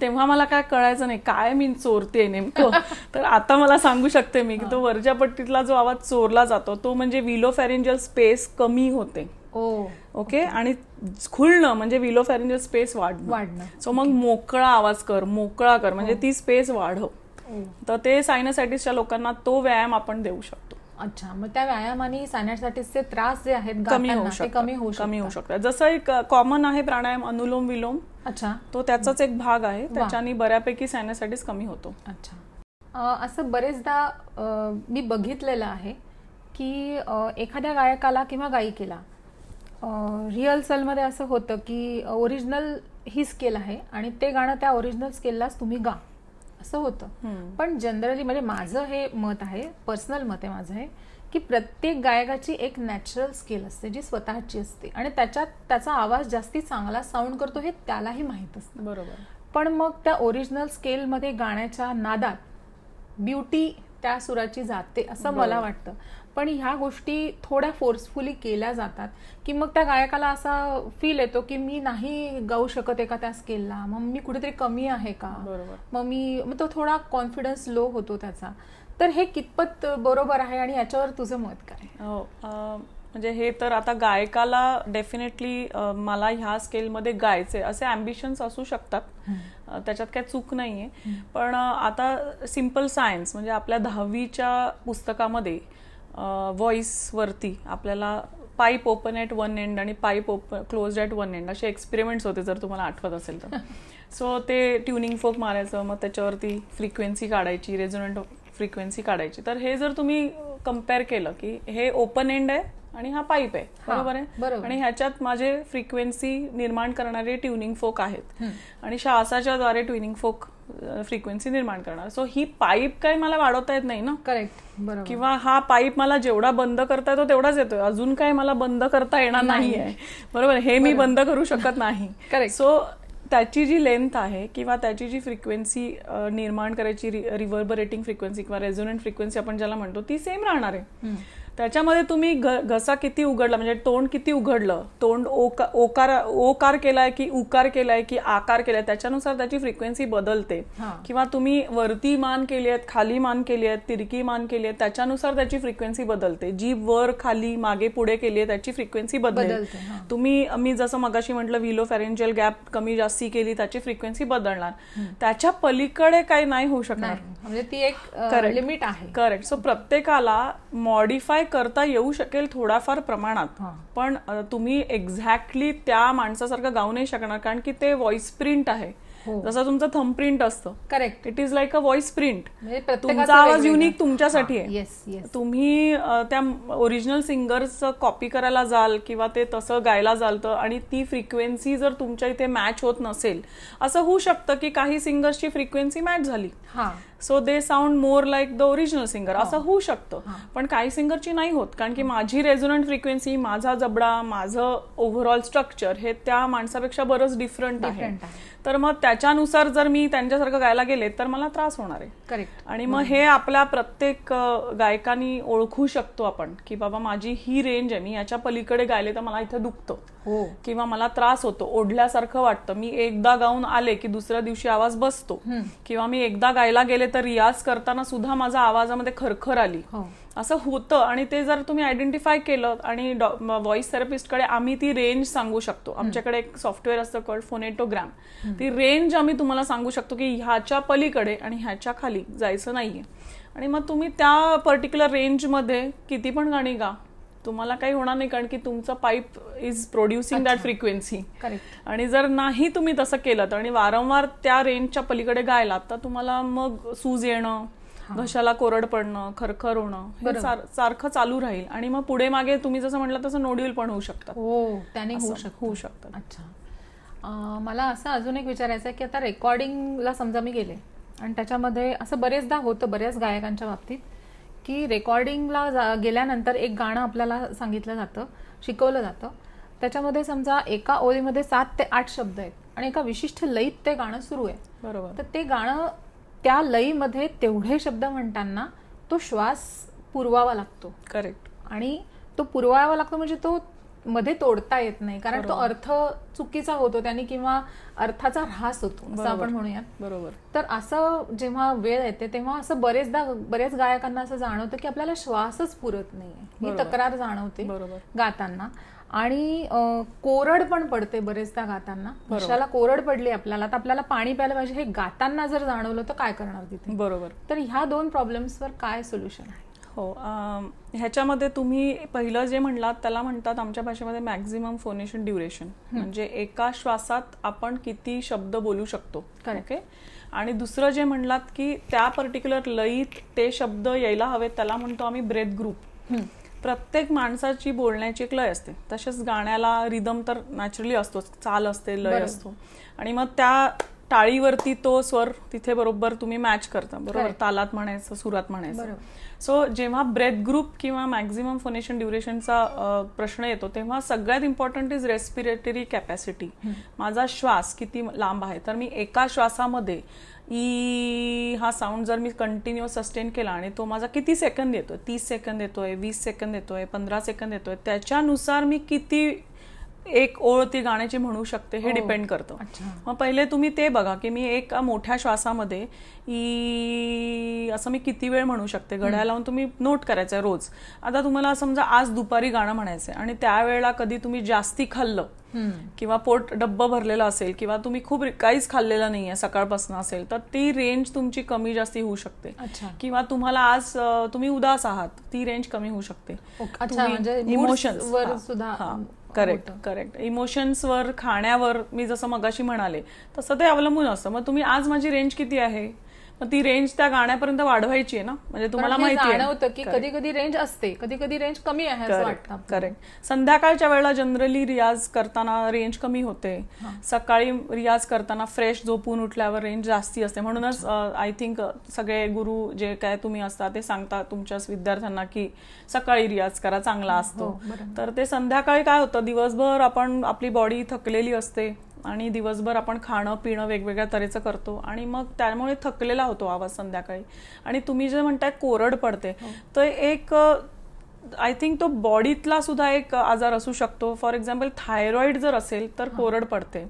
तेव्हा मला काय कळायचं नाही काय मी चोरते नेमकं तर आता मला सांगू शकते मी की तो वरच्या पट्टीतला जो आवाज चोरला जातो तो म्हणजे विलो फॅरेंजल स्पेस कमी होते ओके आणि खुलणं म्हणजे विलो फॅरिंजल स्पेस वाढणं वाढणं सो मग मोकळा आवाज कर मोकळा कर म्हणजे हो. ती स्पेस वाढव हो. तर ते सायनासायटिसच्या लोकांना तो व्यायाम आपण देऊ शकतो अच्छा मग त्या व्यायामाने सायनासायटिसचे त्रास जे आहेत कमी होऊ कमी होऊ कमी होऊ शकतात जसं एक कॉमन आहे प्राणायाम अनुलोम विलोम अच्छा तो त्याचाच एक भाग आहे त्याच्यानी बऱ्यापैकी सायनासायटिस कमी होतो अच्छा असं बरेचदा मी बघितलेलं आहे की एखाद्या गायकाला किंवा गायिकेला रिअर्सलमध्ये असं होतं की ओरिजिनल ही स्केल आहे आणि ते गाणं त्या ओरिजिनल स्केललाच तुम्ही गा असं होतं पण जनरली म्हणजे माझं हे मत आहे पर्सनल मत आहे माझं हे की प्रत्येक गायकाची एक नॅचरल स्केल असते जी स्वतःची असते आणि त्याच्यात त्याचा आवाज जास्ती चांगला साऊंड करतो हे त्यालाही माहीत असतं बरोबर पण मग त्या ओरिजिनल स्केलमध्ये गाण्याच्या नादात ब्युटी त्या सुराची जाते असं मला वाटतं पण ह्या गोष्टी थोड्या फोर्सफुली केल्या जातात की मग त्या गायकाला असा फील येतो की मी नाही गाऊ शकत एका त्या स्केलला मग मी कुठेतरी कमी आहे का मग मी मग तो थोडा कॉन्फिडन्स लो होतो त्याचा तर हे कितपत बरोबर आहे आणि याच्यावर तुझं मत काय हो, म्हणजे हे तर आता गायकाला डेफिनेटली मला ह्या स्केलमध्ये गायचे असे ॲम्बिशन्स असू शकतात त्याच्यात काय चूक नाही आहे पण आता सिंपल सायन्स म्हणजे आपल्या दहावीच्या पुस्तकामध्ये व्हॉईसवरती आपल्याला pipe open at one end आणि pipe open close at one end असे एक्सपेरिमेंट्स होते जर तुम्हाला आठवत असेल तर सो ते ट्युनिंग फोक मारायचं मग त्याच्यावरती फ्रिक्वेन्सी काढायची रेझोनंट फ्रिक्वेन्सी काढायची तर हे जर तुम्ही कम्पेअर केलं की हे ओपन एंड आहे आणि हा पाईप आहे बरोबर आहे आणि ह्याच्यात माझे फ्रिक्वेन्सी निर्माण करणारे ट्युनिंग फोक आहेत आणि श्वासाच्या द्वारे ट्युनिंग फोक फ्रिक्वेन्सी निर्माण करणार सो ही पाईप काय मला वाढवता येत नाही ना करेक्ट किंवा हा पाईप मला जेवढा बंद करता येतो तेवढाच येतोय अजून काय मला बंद करता येणार नाहीये बरोबर हे मी बंद करू शकत नाही करेक्ट सो त्याची जी लेंथ आहे किंवा त्याची जी फ्रिक्वेन्सी निर्माण करायची रिव्हर्बरेटिंग फ्रिक्वेन्सी किंवा रेझोनंट फ्रिक्वेन्सी आपण ज्याला म्हणतो ती सेम राहणार आहे त्याच्यामध्ये तुम्ही घ घसा किती उघडला म्हणजे तोंड किती उघडलं तोंड ओका ओकार ओकार केलाय की उकार केलाय की आकार केलाय त्याच्यानुसार त्याची फ्रिक्वेन्सी बदलते किंवा तुम्ही वरती मान केली आहेत खाली मान केली आहेत तिरकी मान केली आहेत त्याच्यानुसार त्याची फ्रिक्वेन्सी बदलते जी वर खाली मागे पुढे केली आहे त्याची फ्रिक्वेन्सी बदलते तुम्ही मी जसं मगाशी म्हटलं व्हिलो फॅरेंजियल गॅप कमी जास्ती केली त्याची फ्रिक्वेन्सी बदलणार त्याच्या पलीकडे काही नाही होऊ शकणार म्हणजे ती एक लिमिट आहे करेक्ट सो प्रत्येकाला मॉडिफाय करता येऊ शकेल थोडाफार प्रमाणात पण तुम्ही एक्झॅक्टली त्या माणसासारखं गाऊ नाही शकणार कारण की ते व्हॉइस प्रिंट आहे हो. जसं तुमचं थंब प्रिंट असतं correct it is like a voice print तुमचा आवाज युनिक तुमच्यासाठी आहे तुम्ही त्या ओरिजिनल सिंगर्स कॉपी करायला जाल किंवा ते तसं गायला जाल तर आणि ती फ्रिक्वेन्सी जर तुमच्या इथे मॅच होत नसेल असं होऊ शकतं की काही सिंगर्सची फ्रिक्वेन्सी मॅच झाली so they sound more like the original singer असं होऊ शकतं पण काही सिंगरची नाही होत कारण की माझी रेझोनंट फ्रिक्वेन्सी माझा जबडा माझं ओव्हरऑल स्ट्रक्चर हे त्या माणसापेक्षा बरंच डिफरंट आहे तर मग त्याच्यानुसार जर मी त्यांच्यासारखं गायला गेले तर मला त्रास होणार आहे करेक्ट आणि मग हे आपल्या प्रत्येक गायकांनी ओळखू शकतो आपण की बाबा माझी ही रेंज आहे मी याच्या पलीकडे गायले तर मला इथं दुखतं हो किंवा मला त्रास होतो ओढल्यासारखं वाटतं मी एकदा गाऊन आले की दुसऱ्या दिवशी आवाज बसतो किंवा मी एकदा गायला गेले तर रियाज करताना सुद्धा माझा आवाजामध्ये खरखर आली हो. असं होतं आणि ते जर तुम्ही आयडेंटिफाय केलं आणि व्हॉइस थेरपिस्टकडे आम्ही ती रेंज सांगू शकतो आमच्याकडे एक सॉफ्टवेअर असतं कॉल्ड फोनेटोग्राम ती रेंज आम्ही तुम्हाला सांगू शकतो की ह्याच्या पलीकडे आणि ह्याच्या खाली जायचं नाहीये आणि मग तुम्ही त्या पर्टिक्युलर रेंजमध्ये किती पण गाणी गा तुम्हाला काही होणार नाही कारण की तुमचं pipe is producing that frequency आणि जर नाही तुम्ही तसं केलं तर आणि वारंवार त्या रेंजच्या पलीकडे गायलात तर तुम्हाला मग सूज येणं घशाला कोरड पडणं खरखर होणं हे सारखं चालू राहील आणि मग पुढे मागे तुम्ही जसं म्हटलं तसं नोड्यूल पण होऊ शकतात हो त्याने होऊ शकतात अच्छा मला असं अजून एक विचारायचं आहे की आता रेकॉर्डिंगला समजा मी गेले आणि त्याच्यामध्ये असं बरेचदा होतं बऱ्याच गायकांच्या बाबतीत की रेकॉर्डिंगला गेल्यानंतर एक गाणं आपल्याला सांगितलं जातं शिकवलं जातं त्याच्यामध्ये समजा एका ओळीमध्ये सात ते आठ शब्द आहेत आणि एका विशिष्ट लईत ते गाणं सुरू आहे बरोबर तर ते गाणं त्या लईमध्ये तेवढे शब्द म्हणताना तो श्वास पुरवावा लागतो करेक्ट आणि तो पुरवावा लागतो म्हणजे तो मध्ये तोडता येत नाही कारण तो अर्थ चुकीचा होतो त्याने किंवा अर्थाचा ऱ्हास होतो असं आपण म्हणूया बरोबर तर असं जेव्हा वेळ येते तेव्हा असं बरेचदा बरेच गायकांना असं जाणवतं की आपल्याला श्वासच पुरत नाही ही तक्रार जाणवते गाताना आणि कोरड पण पडते बरेचदा गाताना कशाला कोरड पडली आपल्याला तर आपल्याला पाणी प्यायला पाहिजे हे गाताना जर जाणवलं तर काय करणार तिथे बरोबर तर ह्या दोन प्रॉब्लेम्सवर काय सोल्युशन आहे हो ह्याच्यामध्ये तुम्ही पहिलं जे म्हणलात त्याला म्हणतात आमच्या भाषेमध्ये मॅक्झिमम फोनेशन ड्युरेशन म्हणजे एका श्वासात आपण किती शब्द बोलू शकतो ओके आणि दुसरं जे म्हणलात की त्या पर्टिक्युलर लईत ते शब्द यायला हवेत त्याला म्हणतो आम्ही ब्रेथ ग्रुप प्रत्येक माणसाची बोलण्याची एक लय असते तसेच गाण्याला रिदम तर नॅचरली असतोच चाल असते लय असतो आणि मग त्या टाळीवरती तो स्वर तिथे बरोबर तुम्ही मॅच करता बरोबर तालात म्हणायचं सुरात म्हणायचं सो जेव्हा ब्रेथ ग्रुप किंवा मॅक्झिमम फोनेशन ड्युरेशनचा प्रश्न येतो तेव्हा सगळ्यात इम्पॉर्टंट इज रेस्पिरेटरी कॅपॅसिटी माझा श्वास किती लांब आहे तर मी एका श्वासामध्ये ई हा साऊंड जर मी कंटिन्यू सस्टेन केला आणि तो माझा किती सेकंद येतोय तीस सेकंद येतोय वीस सेकंद येतोय पंधरा सेकंद येतोय त्याच्यानुसार मी किती एक ओळ ती गाण्याची म्हणू शकते हे डिपेंड हो. करतं मग पहिले तुम्ही ते बघा की मी एका मोठ्या श्वासामध्ये असं मी किती वेळ म्हणू शकते घड्याळ लावून तुम्ही नोट करायचं आहे रोज आता तुम्हाला समजा आज दुपारी गाणं म्हणायचं आहे आणि त्यावेळेला कधी तुम्ही जास्ती खाल्लं किंवा पोट डब्बा भरलेला असेल किंवा तुम्ही खूप काहीच खाल्लेलं नाही आहे सकाळपासून असेल तर ती रेंज तुमची कमी जास्ती होऊ शकते किंवा तुम्हाला आज तुम्ही उदास आहात ती रेंज कमी होऊ शकते इमोशन्स म्हणजे सुद्धा करेक्ट करेक्ट इमोशन्सवर खाण्यावर मी जसं मगाशी म्हणाले तसं ते अवलंबून असतं मग तुम्ही आज माझी रेंज किती आहे मग ती रेंज त्या गाण्यापर्यंत वाढवायची आहे ना म्हणजे तुम्हाला माहिती होतं की कधी कधी रेंज असते कधी कधी रेंज कमी आहे करेक्ट संध्याकाळच्या वेळेला जनरली रियाज करताना रेंज कमी होते सकाळी रियाज करताना फ्रेश झोपून उठल्यावर रेंज जास्ती असते म्हणूनच आय थिंक सगळे गुरु जे काय तुम्ही असता ते सांगता तुमच्या विद्यार्थ्यांना की सकाळी रियाज करा चांगला हो, असतो तर ते संध्याकाळी काय होतं दिवसभर आपण आपली बॉडी थकलेली असते आणि दिवसभर आपण खाणं पिणं वेगवेगळ्या तऱ्हेचं करतो आणि मग त्यामुळे थकलेला होतो आवाज संध्याकाळी आणि तुम्ही जे म्हणताय कोरड पडते हो. तर एक आय थिंक तो बॉडीतला सुद्धा एक आजार असू शकतो फॉर एक्झाम्पल थायरॉईड जर असेल तर कोरड पडते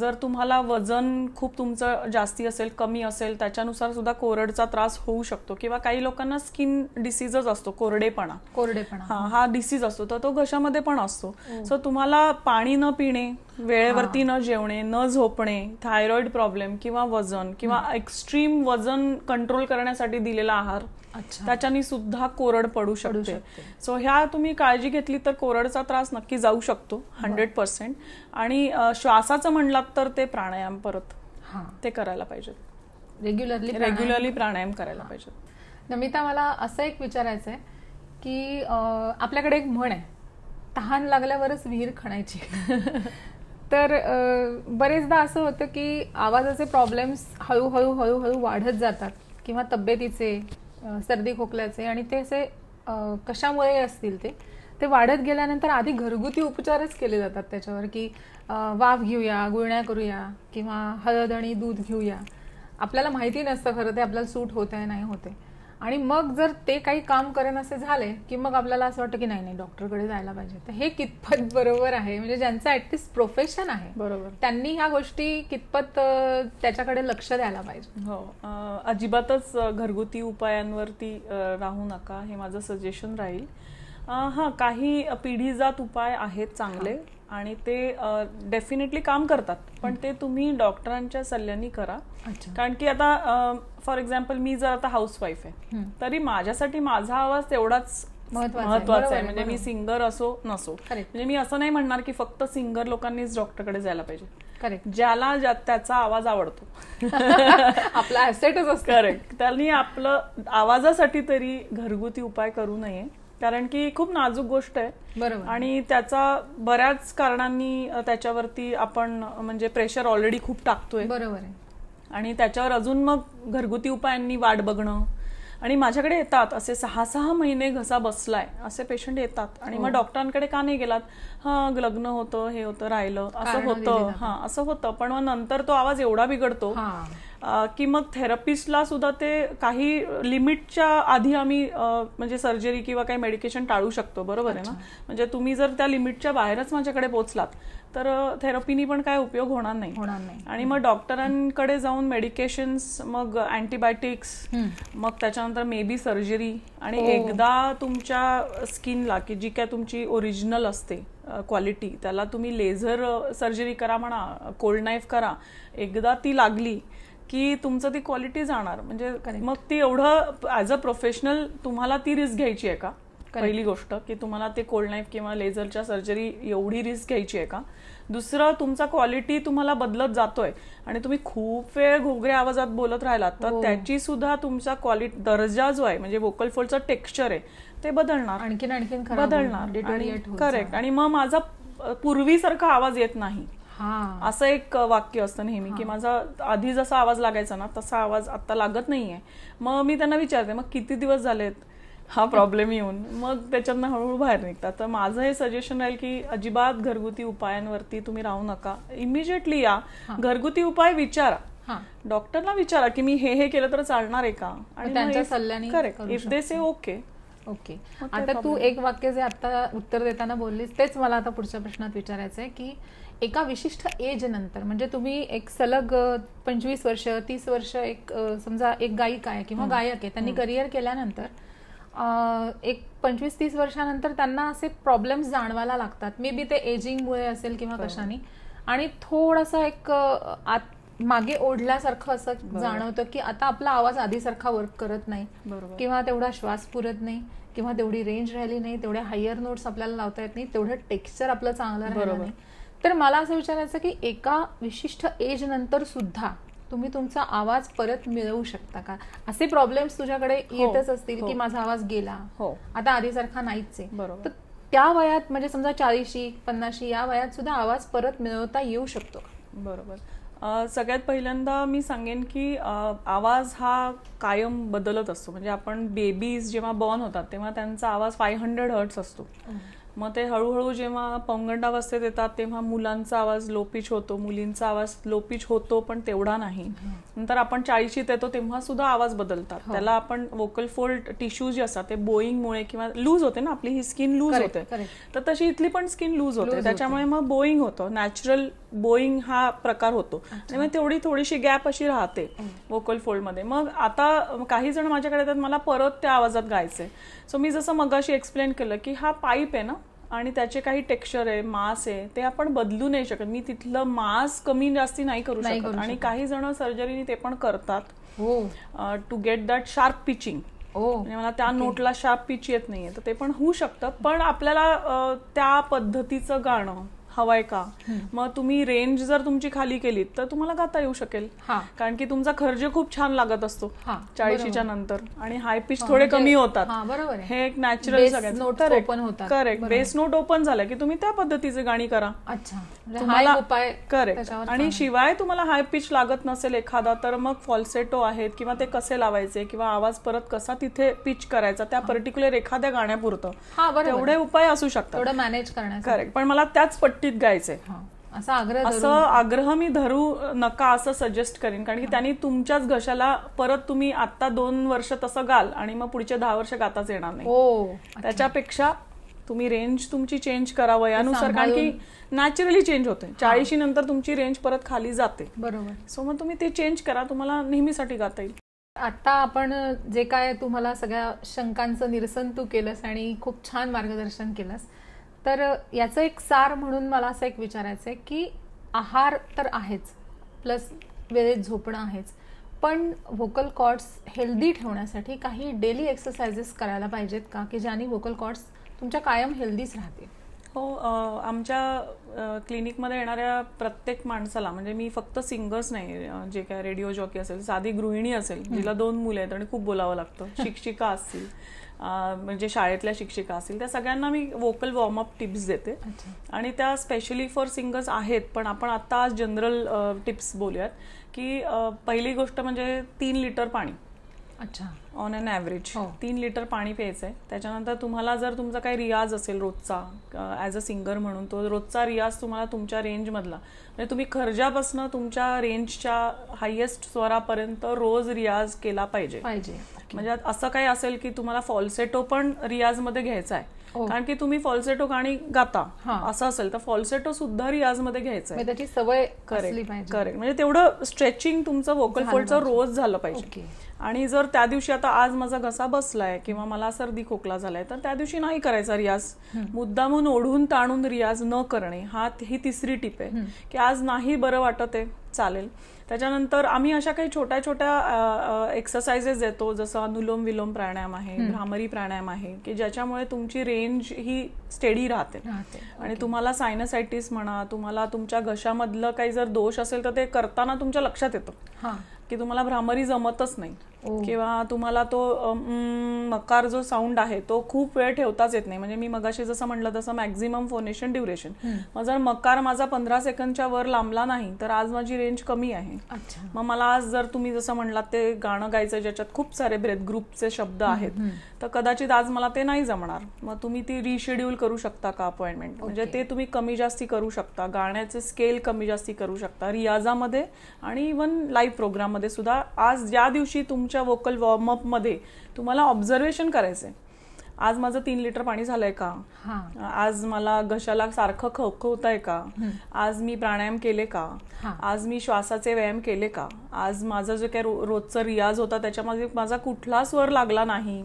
जर तुम्हाला वजन खूप तुमचं जास्ती असेल कमी असेल त्याच्यानुसार सुद्धा कोरडचा त्रास होऊ शकतो किंवा काही लोकांना स्किन डिसीजच असतो कोरडेपणा कोरडेपणा हा हा डिसीज असतो तर तो घशामध्ये पण असतो हो. सो तुम्हाला पाणी न पिणे वेळेवरती न जेवणे न झोपणे थायरॉईड प्रॉब्लेम किंवा वजन किंवा एक्स्ट्रीम वजन कंट्रोल करण्यासाठी दिलेला आहार त्याच्यानी सुद्धा कोरड पडू शकते सो ह्या तुम्ही काळजी घेतली तर कोरडचा त्रास नक्की जाऊ शकतो हंड्रेड पर्सेंट आणि श्वासाचं म्हणलात तर ते प्राणायाम परत ते करायला पाहिजेत रेग्युलरली रेग्युलरली प्राणायाम करायला पाहिजेत नमिता मला असं एक विचारायचं आहे की आपल्याकडे एक म्हण आहे तहान लागल्यावरच विहीर खणायची तर बरेचदा असं होतं की आवाजाचे प्रॉब्लेम्स हळूहळू हळूहळू वाढत जातात किंवा तब्येतीचे सर्दी खोकल्याचे आणि ते असे कशामुळे असतील ते ते वाढत गेल्यानंतर आधी घरगुती उपचारच केले जातात त्याच्यावर की वाफ घेऊया गुळण्या करूया किंवा हळद आणि दूध घेऊया आपल्याला माहिती नसतं खरं ते आपल्याला सूट होते नाही होते आणि मग जर ते काही काम करेन असे झाले की मग आपल्याला असं वाटतं की नाही नाही डॉक्टरकडे जायला पाहिजे तर हे कितपत बरोबर आहे म्हणजे ज्यांचं ऍटलिस्ट प्रोफेशन आहे बरोबर त्यांनी ह्या गोष्टी कितपत त्याच्याकडे लक्ष द्यायला पाहिजे हो अजिबातच घरगुती उपायांवरती राहू नका हे माझं सजेशन राहील हां काही पिढीजात उपाय आहेत चांगले आणि ते डेफिनेटली काम करतात पण ते तुम्ही डॉक्टरांच्या सल्ल्याने करा कारण की आता फॉर एक्झाम्पल मी जर आता वाईफ आहे तरी माझ्यासाठी माझा आवाज तेवढाच महत्वाचा आहे म्हणजे मी सिंगर असो नसो म्हणजे मी असं नाही म्हणणार की फक्त सिंगर लोकांनीच डॉक्टरकडे जायला पाहिजे ज्याला त्याचा आवाज आवडतो आपला ऍसेटच करेक्ट त्यांनी आपलं आवाजासाठी तरी घरगुती उपाय करू नये कारण की खूप नाजूक गोष्ट आहे बरोबर आणि त्याचा बऱ्याच कारणांनी त्याच्यावरती आपण म्हणजे प्रेशर ऑलरेडी खूप टाकतोय बरोबर आहे आणि त्याच्यावर अजून मग घरगुती उपायांनी वाट बघणं आणि माझ्याकडे येतात असे सहा सहा महिने घसा बसलाय असे पेशंट येतात आणि मग हो. डॉक्टरांकडे का नाही गेलात हा लग्न होतं हे होतं राहिलं असं होतं हा असं होतं पण मग नंतर तो आवाज एवढा बिघडतो की मग थेरपिस्टला सुद्धा ते काही लिमिटच्या आधी आम्ही म्हणजे सर्जरी किंवा काही मेडिकेशन टाळू शकतो बरोबर आहे ना म्हणजे तुम्ही जर त्या लिमिटच्या बाहेरच माझ्याकडे पोचलात तर थेरपीनी पण काय उपयोग होणार नाही होणार नाही आणि मग डॉक्टरांकडे जाऊन मेडिकेशन्स मग अँटीबायोटिक्स मग त्याच्यानंतर मे बी सर्जरी आणि हो. एकदा तुमच्या स्किनला की जी काय तुमची ओरिजिनल असते क्वालिटी त्याला तुम्ही लेझर सर्जरी करा म्हणा कोल्ड नाईफ करा एकदा ती लागली की तुमचं ती क्वालिटी जाणार म्हणजे मग ती एवढं ऍज अ प्रोफेशनल तुम्हाला ती रिस्क घ्यायची आहे का पहिली गोष्ट की तुम्हाला ते कोल्ड नाईफ किंवा लेझरच्या सर्जरी एवढी रिस्क घ्यायची आहे का दुसरं तुमचा क्वालिटी तुम्हाला बदलत जातोय आणि तुम्ही खूप वेळ घोगऱ्या आवाजात बोलत राहिलात तर हो. त्याची सुद्धा तुमचा क्वालिटी दर्जा जो आहे म्हणजे वोकल फोल्डचा टेक्स्चर आहे ते बदलणार आणखीन आणखीन बदलणार करेक्ट आणि मग माझा पूर्वीसारखा आवाज येत नाही असं एक वाक्य असतं नेहमी की माझा आधी जसा आवाज लागायचा ना तसा आवाज आता लागत नाहीये मग मी त्यांना विचारते मग किती दिवस झालेत हा प्रॉब्लेम येऊन मग त्याच्यातनं हळूहळू बाहेर निघतात तर माझं हे सजेशन राहील की अजिबात घरगुती उपायांवरती तुम्ही राहू नका इमिजिएटली या घरगुती उपाय विचारा डॉक्टरला विचारा की मी हे हे केलं तर चालणार आहे का आणि त्यांच्या सल्ल्याने correct if they say okay okay आता तू एक वाक्य जे आता उत्तर देताना बोललीस तेच मला आता पुढच्या प्रश्नात विचारायचंय आहे की एका विशिष्ट एज नंतर म्हणजे तुम्ही एक सलग पंचवीस वर्ष तीस वर्ष एक समजा एक गायिका आहे किंवा गायक आहे त्यांनी करिअर केल्यानंतर एक पंचवीस तीस वर्षानंतर त्यांना असे प्रॉब्लेम्स जाणवायला लागतात मे बी ते एजिंगमुळे असेल किंवा कशाने आणि थोडासा एक आत मागे ओढल्यासारखं असं जाणवतं की आता आपला आवाज आधीसारखा वर्क करत नाही किंवा तेवढा श्वास पुरत नाही किंवा तेवढी रेंज राहिली नाही तेवढ्या हायर नोट्स आपल्याला लावता येत नाही तेवढं टेक्स्चर आपलं चांगलं राहिलं नाही तर मला असं विचारायचं की एका विशिष्ट एज नंतर सुद्धा तुम्ही तुमचा आवाज परत मिळवू शकता का असे प्रॉब्लेम्स तुझ्याकडे हो, येतच असतील हो. की माझा आवाज गेला हो आता आधीसारखा नाहीच आहे बरोबर तर त्या वयात म्हणजे समजा चाळीशी पन्नाशी या वयात सुद्धा आवाज परत मिळवता येऊ शकतो बरोबर सगळ्यात पहिल्यांदा मी सांगेन की आवाज हा कायम बदलत असतो म्हणजे आपण बेबीज जेव्हा बॉर्न होतात तेव्हा त्यांचा आवाज फाय हंड्रेड हर्ट्स असतो मग ते हळूहळू जेव्हा पौगंडावस्थेत येतात तेव्हा मुलांचा आवाज लोपीच होतो मुलींचा आवाज लोपीच होतो पण तेवढा नाही नंतर आपण चाळीशीत येतो तेव्हा सुद्धा आवाज बदलतात हो. त्याला आपण वोकल फोल्ड टिश्यूज जे असतात ते बोईंगमुळे किंवा लूज होते ना आपली ही स्किन लूज होते तर तशी इथली पण स्किन लूज होते त्याच्यामुळे मग बोईंग होतं नॅचरल बोईंग हा प्रकार होतो आणि तेवढी थोडीशी गॅप अशी राहते वोकल फोल्डमध्ये मग आता काही जण माझ्याकडे येतात मला परत त्या आवाजात गायचंय सो मी जसं मगाशी एक्सप्लेन केलं की हा पाईप आहे ना आणि त्याचे काही टेक्स्चर आहे मास आहे ते आपण बदलू नाही शकत मी तिथलं मास कमी जास्ती नाही करू शकत आणि काही जण सर्जरीने ते पण करतात to get that sharp pitching म्हणजे मला त्या नोटला शार्प पिच येत नाहीये तर ते पण होऊ शकतं पण आपल्याला त्या पद्धतीचं गाणं हवाय का मग तुम्ही रेंज जर तुमची खाली केली तर तुम्हाला गाता येऊ शकेल कारण की तुमचा खर्च खूप छान लागत असतो चाळीशीच्या नंतर आणि हाय पिच थोडे म्हणजे कमी होतात हे एक नॅचरल होत करेक्ट बेस नोट ओपन झाला की तुम्ही त्या पद्धतीचे गाणी करा म्हणजे उपाय करेक्ट आणि शिवाय तुम्हाला हाय पिच लागत नसेल एखादा तर मग फॉल्सेटो आहेत किंवा ते कसे लावायचे किंवा आवाज परत कसा तिथे पिच करायचा त्या पर्टिक्युलर एखाद्या गाण्यापुरतं एवढे उपाय असू शकतात मॅनेज करेक्ट पण मला त्याच पट्टी गायचे गायचंय आग्रह असं आग्रह मी धरू नका असं सजेस्ट करेन कारण की त्यांनी तुमच्याच घशाला परत तुम्ही आता दोन वर्ष तसं गाल आणि मग पुढचे दहा वर्ष गाताच येणार नाही हो. त्याच्यापेक्षा तुम्ही रेंज तुमची चेंज करावं यानुसार कारण की नॅचरली चेंज होते चाळीशी नंतर तुमची रेंज परत खाली जाते बरोबर सो मग तुम्ही ते चेंज करा तुम्हाला नेहमीसाठी गाता येईल आता आपण जे काय तुम्हाला सगळ्या शंकांचं निरसन तू केलंस आणि खूप छान मार्गदर्शन केलंस तर याचं एक सार म्हणून मला असं एक विचारायचं आहे की आहार तर आहेच प्लस वेळेत झोपणं आहेच पण व्होकल कॉर्ड्स हेल्दी ठेवण्यासाठी काही डेली एक्सरसाइजेस करायला पाहिजेत का की ज्याने व्होकल कॉर्ड्स तुमच्या कायम हेल्दीच राहतील हो आमच्या क्लिनिकमध्ये येणाऱ्या प्रत्येक माणसाला म्हणजे मी फक्त सिंगर्स नाही जे काय रेडिओ जॉकी असेल साधी गृहिणी असेल जिला दोन मुलं आहेत आणि खूप बोलावं लागतं शिक्षिका असतील म्हणजे शाळेतल्या शिक्षिका असतील त्या सगळ्यांना मी वोकल वॉर्मअप टिप्स देते आणि त्या स्पेशली फॉर सिंगर्स आहेत पण आपण आता आज जनरल टिप्स बोलूयात की पहिली गोष्ट म्हणजे तीन लिटर पाणी अच्छा ऑन अन ॲव्हरेज तीन लिटर पाणी प्यायचं आहे त्याच्यानंतर तुम्हाला जर तुमचा काही रियाज असेल रोजचा ॲज अ सिंगर म्हणून तो रोजचा रियाज तुम्हाला तुमच्या रेंजमधला म्हणजे तुम्ही खर्जापासून तुमच्या रेंजच्या हायेस्ट स्वरापर्यंत रोज रियाज केला पाहिजे पाहिजे म्हणजे असं काही असेल की तुम्हाला फॉल्सेटो पण रियाज मध्ये घ्यायचा आहे हो. कारण की तुम्ही फॉल्सेटो गाणी गाता असं असेल तर फॉल्सेटो सुद्धा रियाज मध्ये घ्यायचा आहे म्हणजे त्याची सवय करेक्ट करेक्ट म्हणजे तेवढं स्ट्रेचिंग तुमचं व्होकल फोल्डचं रोज झालं पाहिजे आणि जर त्या दिवशी आता आज माझा घसा बसलाय किंवा मला सर्दी खोकला झालाय तर त्या दिवशी नाही करायचा रियाज मुद्दामून ओढून ताणून रियाज न करणे हा ही तिसरी टीप आहे की आज नाही बरं वाटत आहे चालेल त्याच्यानंतर आम्ही अशा काही छोट्या छोट्या एक्सरसाइजेस देतो जसं अनुलोम विलोम प्राणायाम आहे भ्रामरी प्राणायाम आहे की ज्याच्यामुळे तुमची रेंज ही स्टेडी राहते आणि तुम्हाला सायनसायटिस म्हणा तुम्हाला तुमच्या घशामधलं काही जर दोष असेल तर ते करताना तुमच्या लक्षात येतं की तुम्हाला भ्रामरी जमतच नाही किंवा तुम्हाला तो मकार जो साऊंड आहे तो खूप वेळ ठेवताच येत नाही म्हणजे मी मगाशी जसं म्हटलं तसं मॅक्झिमम फोनेशन ड्युरेशन मग जर मकार माझा पंधरा सेकंदच्या वर लांबला नाही तर आज माझी रेंज कमी आहे मग मला आज जर तुम्ही जसं म्हणला ते गाणं गायचं ज्याच्यात खूप सारे ब्रेथ ग्रुपचे शब्द आहेत तर कदाचित आज मला ते नाही जमणार मग तुम्ही ती रिशेड्यूल करू शकता का अपॉइंटमेंट म्हणजे ते तुम्ही कमी जास्ती करू शकता गाण्याचे स्केल कमी जास्ती करू शकता रियाजामध्ये आणि इव्हन लाईव्ह प्रोग्राममध्ये सुद्धा आज ज्या दिवशी तुम्ही तुमच्या वोकल वॉर्मअपमध्ये तुम्हाला ऑब्झर्वेशन करायचं आहे आज माझं तीन लिटर पाणी झालंय का आज मला घशाला सारखं खवखवत आहे का आज मी प्राणायाम केले का आज मी श्वासाचे व्यायाम केले का आज माझा जो काही रोजचा रियाज होता त्याच्यामध्ये माझा कुठला स्वर लागला नाही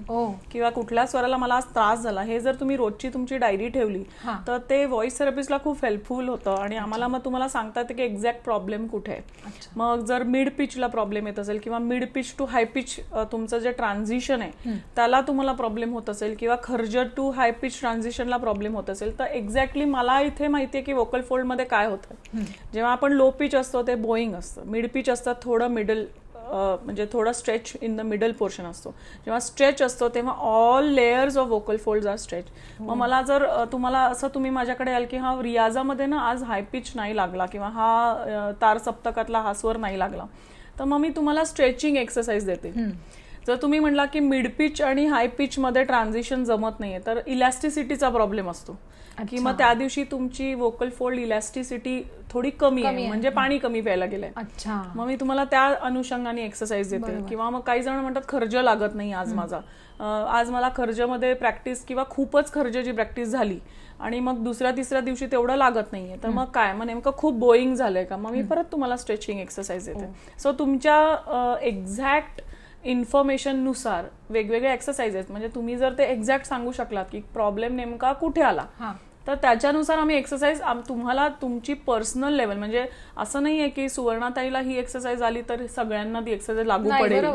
किंवा कुठल्या स्वराला मला आज त्रास झाला हे जर तुम्ही रोजची तुमची डायरी ठेवली तर ते व्हॉइस थेरपिस्टला खूप हेल्पफुल होतं आणि आम्हाला मग तुम्हाला सांगतात की एक्झॅक्ट प्रॉब्लेम कुठे आहे मग जर मिड पिचला प्रॉब्लेम येत असेल किंवा mid pitch to high pitch तुमचं जे ट्रान्झिशन आहे त्याला तुम्हाला प्रॉब्लेम होत असेल किंवा खर्जर टू हाय पिच ट्रान्झिशनला प्रॉब्लेम होत असेल तर एक्झॅक्टली मला इथे माहितीये की वोकल फोल्डमध्ये काय होतं जेव्हा आपण लो पिच असतो ते बोईंग असतं मिड पिच असतात थोडं मिडल म्हणजे थोडा stretch in the middle portion असतो जेव्हा स्ट्रेच असतो तेव्हा all layers of vocal fold are stretch मग हो. मला जर तुम्हाला असं तुम्ही माझ्याकडे याल की हा रियाजामध्ये ना आज हाय पिच नाही लागला किंवा हा तार सप्तकातला हा स्वर नाही लागला तर मग मी तुम्हाला स्ट्रेचिंग एक्सरसाइज देते जर तुम्ही म्हटला की मिड पिच आणि हाय पिच मध्ये ट्रान्झिशन जमत नाहीये तर इलॅस्टिसिटीचा प्रॉब्लेम असतो की मग त्या दिवशी तुमची वोकल फोल्ड इलॅस्टिसिटी थोडी कमी आहे म्हणजे पाणी कमी प्यायला गेलंय मग मी तुम्हाला त्या अनुषंगाने एक्सरसाइज देते किंवा मग काही जण म्हणतात खर्च लागत नाही आज माझा आज मला खर्जमध्ये प्रॅक्टिस किंवा खूपच खर्जची प्रॅक्टिस झाली आणि मग दुसऱ्या तिसऱ्या दिवशी तेवढं लागत नाहीये तर मग काय मग नेमकं खूप बोईंग झालंय का मग मी परत तुम्हाला स्ट्रेचिंग एक्सरसाइज देते सो हो. तुमच्या एक्झॅक्ट नुसार वेगवेगळे एक्सरसाइजेस म्हणजे तुम्ही जर ते एक्झॅक्ट सांगू शकलात की प्रॉब्लेम नेमका कुठे आला तर त्याच्यानुसार आम्ही एक्सरसाइज तुम्हाला तुमची पर्सनल लेवल म्हणजे असं नाही आहे की सुवर्णाताईला ही एक्सरसाइज आली तर सगळ्यांना ती एक्सरसाइज लागू पडेल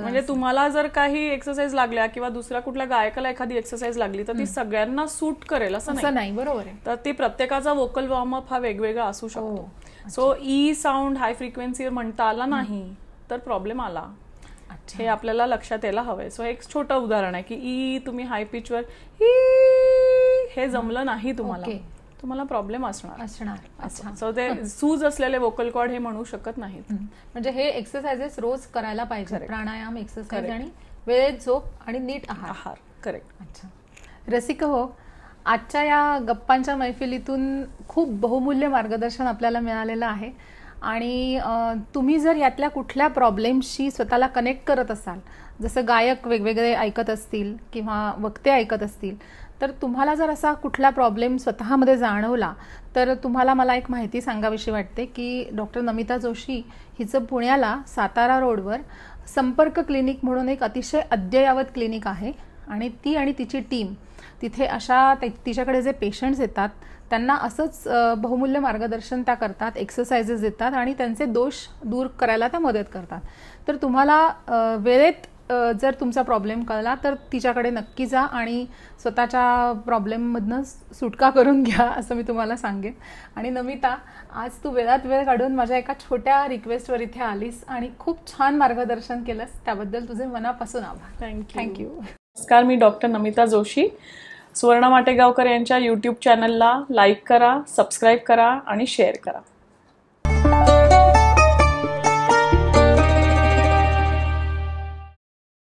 म्हणजे तुम्हाला जर काही एक्सरसाइज लागल्या किंवा दुसऱ्या कुठल्या गायकाला एखादी एक्सरसाइज लागली तर ती सगळ्यांना सूट करेल असं नाही बरोबर तर ती प्रत्येकाचा वोकल वॉर्मअप हा वेगवेगळा असू शकतो so E sound high frequency म्हणता आला नाही तर प्रॉब्लेम आला हे आपल्याला लक्षात यायला हवंय सो एक छोटं उदाहरण आहे की ई तुम्ही हाय पिचवर ई हे जमलं नाही तुम्हाला तुम्हाला प्रॉब्लेम असणार असणार सो ते सूज असलेले वोकल कॉर्ड हे म्हणू शकत नाहीत म्हणजे हे एक्सरसाइजेस रोज करायला पाहिजे प्राणायाम एक्सरसाइज आणि वेळेत झोप आणि नीट आहार आहार करेक्ट अच्छा रसिक हो आजच्या या गप्पांच्या मैफिलीतून खूप बहुमूल्य मार्गदर्शन आपल्याला मिळालेलं आहे आणि तुम्ही जर यातल्या कुठल्या प्रॉब्लेमशी स्वतःला कनेक्ट करत असाल जसं गायक वेगवेगळे ऐकत असतील किंवा वक्ते ऐकत असतील तर तुम्हाला जर असा कुठला प्रॉब्लेम स्वतःमध्ये जाणवला तर तुम्हाला मला एक माहिती सांगाविषयी वाटते की डॉक्टर नमिता जोशी हिचं पुण्याला सातारा रोडवर संपर्क क्लिनिक म्हणून एक अतिशय अद्ययावत क्लिनिक आहे आणि ती आणि तिची टीम तिथे अशा तिच्याकडे जे पेशंट्स येतात त्यांना असंच बहुमूल्य मार्गदर्शन त्या करतात एक्सरसाइजेस देतात आणि त्यांचे दोष दूर करायला त्या मदत करतात तर तुम्हाला वेळेत जर तुमचा प्रॉब्लेम कळला तर तिच्याकडे नक्की जा आणि स्वतःच्या प्रॉब्लेममधनं सुटका करून घ्या असं मी तुम्हाला सांगेन आणि नमिता आज तू वेळात वेळ काढून माझ्या एका छोट्या रिक्वेस्टवर इथे आलीस आणि खूप छान मार्गदर्शन केलंस त्याबद्दल तुझे मनापासून आभार थँक्यू थँक्यू नमस्कार मी डॉक्टर नमिता जोशी सुवर्णा माटेगावकर यांच्या यूट्यूब चॅनलला लाईक करा सबस्क्राईब करा आणि शेअर करा